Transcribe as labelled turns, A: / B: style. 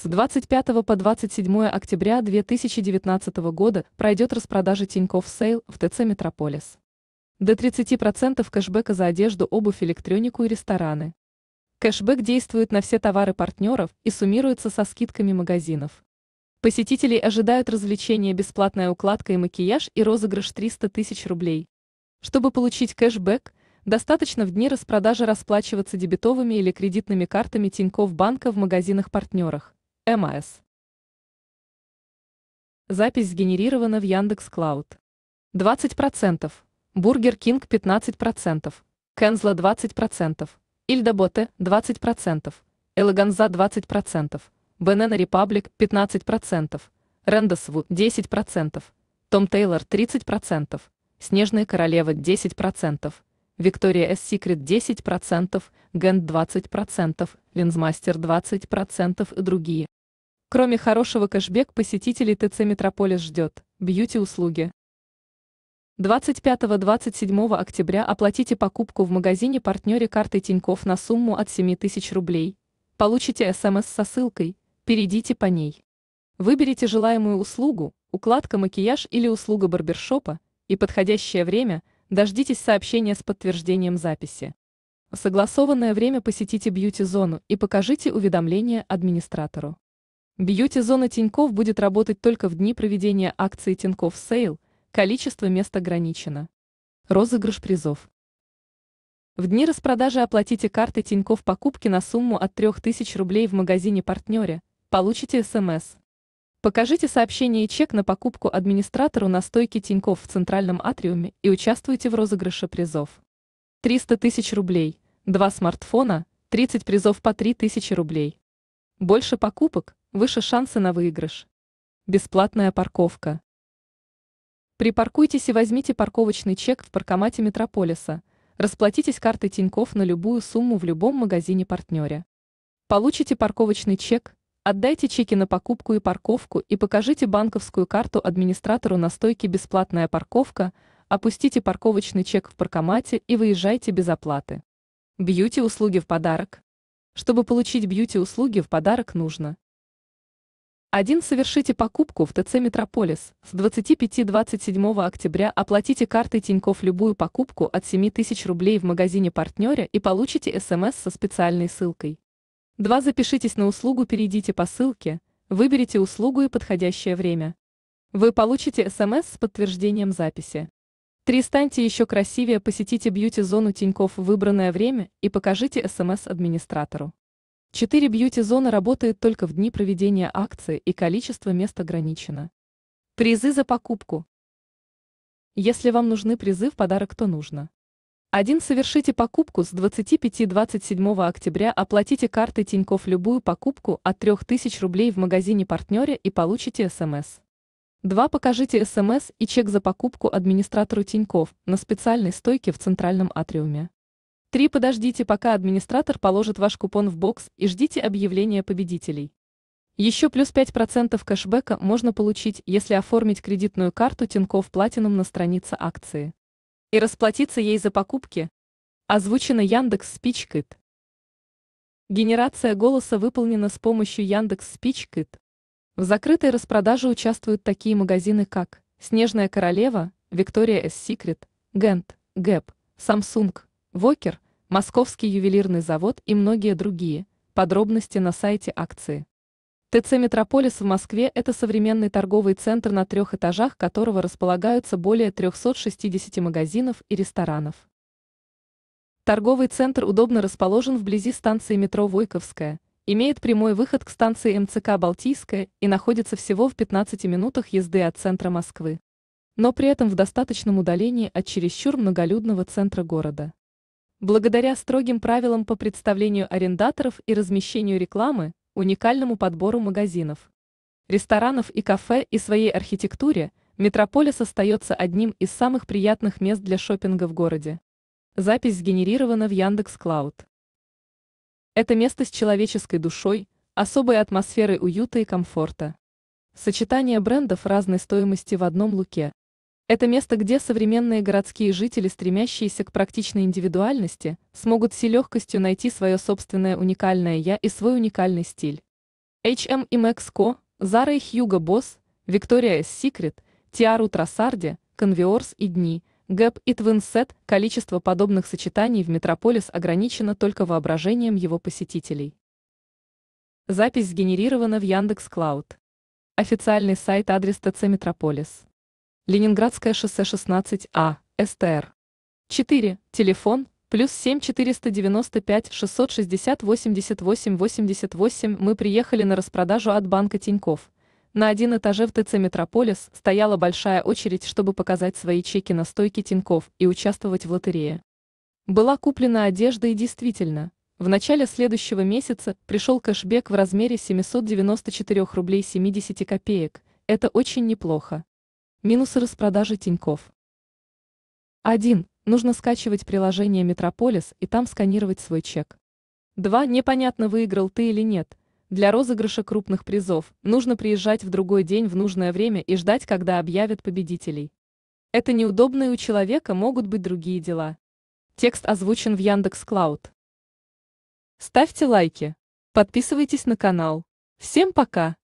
A: С 25 по 27 октября 2019 года пройдет распродажа Тиньков Сейл в ТЦ «Метрополис». До 30% кэшбэка за одежду, обувь, электронику и рестораны. Кэшбэк действует на все товары партнеров и суммируется со скидками магазинов. Посетителей ожидают развлечения, бесплатная укладка и макияж и розыгрыш 300 тысяч рублей. Чтобы получить кэшбэк, достаточно в дни распродажи расплачиваться дебетовыми или кредитными картами Тинькофф банка в магазинах-партнерах. МС. Запись сгенерирована в Яндекс Клауд. 20%, Бургер Кинг 15%, Кензла 20%, Ильда Боте 20%, Элеганза 20%, Бенена Репаблик 15%, Рендесву 10%, Том Тейлор 30%, Снежная Королева 10%, Виктория С. Секрет 10%, Гент 20%, Линзмастер 20% и другие. Кроме хорошего кэшбэк посетителей ТЦ «Метрополис» ждет бьюти-услуги. 25-27 октября оплатите покупку в магазине-партнере картой Тиньков на сумму от 7 тысяч рублей. Получите СМС со ссылкой, перейдите по ней. Выберите желаемую услугу, укладка, макияж или услуга барбершопа, и подходящее время дождитесь сообщения с подтверждением записи. В согласованное время посетите бьюти-зону и покажите уведомление администратору. Бьюти-зона Тиньков будет работать только в дни проведения акции Тиньков Сейл, количество мест ограничено. Розыгрыш призов. В дни распродажи оплатите карты Тиньков покупки на сумму от 3000 рублей в магазине-партнере, получите СМС. Покажите сообщение и чек на покупку администратору на стойке Тиньков в центральном атриуме и участвуйте в розыгрыше призов. 300 тысяч рублей, 2 смартфона, 30 призов по 3000 рублей. Больше покупок, выше шансы на выигрыш. Бесплатная парковка. Припаркуйтесь и возьмите парковочный чек в паркомате Метрополиса. Расплатитесь картой Тиньков на любую сумму в любом магазине-партнере. Получите парковочный чек, отдайте чеки на покупку и парковку и покажите банковскую карту администратору на стойке «Бесплатная парковка», опустите парковочный чек в паркомате и выезжайте без оплаты. Бьюти-услуги в подарок. Чтобы получить бьюти-услуги в подарок нужно 1. Совершите покупку в ТЦ «Метрополис» с 25-27 октября оплатите картой Тиньков любую покупку от 7 тысяч рублей в магазине партнера и получите СМС со специальной ссылкой. 2. Запишитесь на услугу, перейдите по ссылке, выберите услугу и подходящее время. Вы получите СМС с подтверждением записи. 3. Станьте еще красивее, посетите бьюти-зону Тиньков в выбранное время и покажите СМС администратору. Четыре бьюти зоны работает только в дни проведения акции и количество мест ограничено. Призы за покупку. Если вам нужны призы в подарок, то нужно. один: Совершите покупку с 25-27 октября, оплатите картой Тиньков любую покупку от 3000 рублей в магазине-партнере и получите СМС. Два: Покажите СМС и чек за покупку администратору Тиньков на специальной стойке в центральном атриуме. Три, Подождите, пока администратор положит ваш купон в бокс и ждите объявления победителей. Еще плюс 5% кэшбэка можно получить, если оформить кредитную карту Тинькофф Платинум на странице акции. И расплатиться ей за покупки. Озвучено Яндекс Спичкит. Генерация голоса выполнена с помощью Яндекс Спичкит. В закрытой распродаже участвуют такие магазины, как «Снежная королева», «Виктория С. Секрет», «Гент», «Гэп», «Самсунг», Вокер, Московский ювелирный завод и многие другие. Подробности на сайте акции. ТЦ «Метрополис» в Москве – это современный торговый центр, на трех этажах которого располагаются более 360 магазинов и ресторанов. Торговый центр удобно расположен вблизи станции метро «Войковская», имеет прямой выход к станции МЦК «Балтийская» и находится всего в 15 минутах езды от центра Москвы. Но при этом в достаточном удалении от чересчур многолюдного центра города. Благодаря строгим правилам по представлению арендаторов и размещению рекламы, уникальному подбору магазинов, ресторанов и кафе и своей архитектуре, Метрополис остается одним из самых приятных мест для шопинга в городе. Запись сгенерирована в Яндекс Клауд. Это место с человеческой душой, особой атмосферой уюта и комфорта. Сочетание брендов разной стоимости в одном луке это место, где современные городские жители, стремящиеся к практичной индивидуальности, смогут с легкостью найти свое собственное уникальное «я» и свой уникальный стиль. H&M и Max Co, Zara и Hugo Boss, Victoria's Secret, Tiaru Trassardi, Converse и Дни, Gap и Twinset – количество подобных сочетаний в Метрополис ограничено только воображением его посетителей. Запись сгенерирована в Яндекс.Клауд. Официальный сайт адрес ТЦ Метрополис. Ленинградское шоссе 16А, СТР. 4. Телефон плюс 7 495 660 88 88 мы приехали на распродажу от банка Тиньков. На один этаже в ТЦ «Метрополис» стояла большая очередь, чтобы показать свои чеки на стойке Тиньков и участвовать в лотерее. Была куплена одежда и действительно, в начале следующего месяца пришел кэшбэк в размере 794 рублей 70 копеек, это очень неплохо. Минусы распродажи Тиньков. 1. Нужно скачивать приложение «Метрополис» и там сканировать свой чек. 2. Непонятно, выиграл ты или нет. Для розыгрыша крупных призов нужно приезжать в другой день в нужное время и ждать, когда объявят победителей. Это неудобно и у человека могут быть другие дела. Текст озвучен в Яндекс Клауд. Ставьте лайки. Подписывайтесь на канал. Всем пока!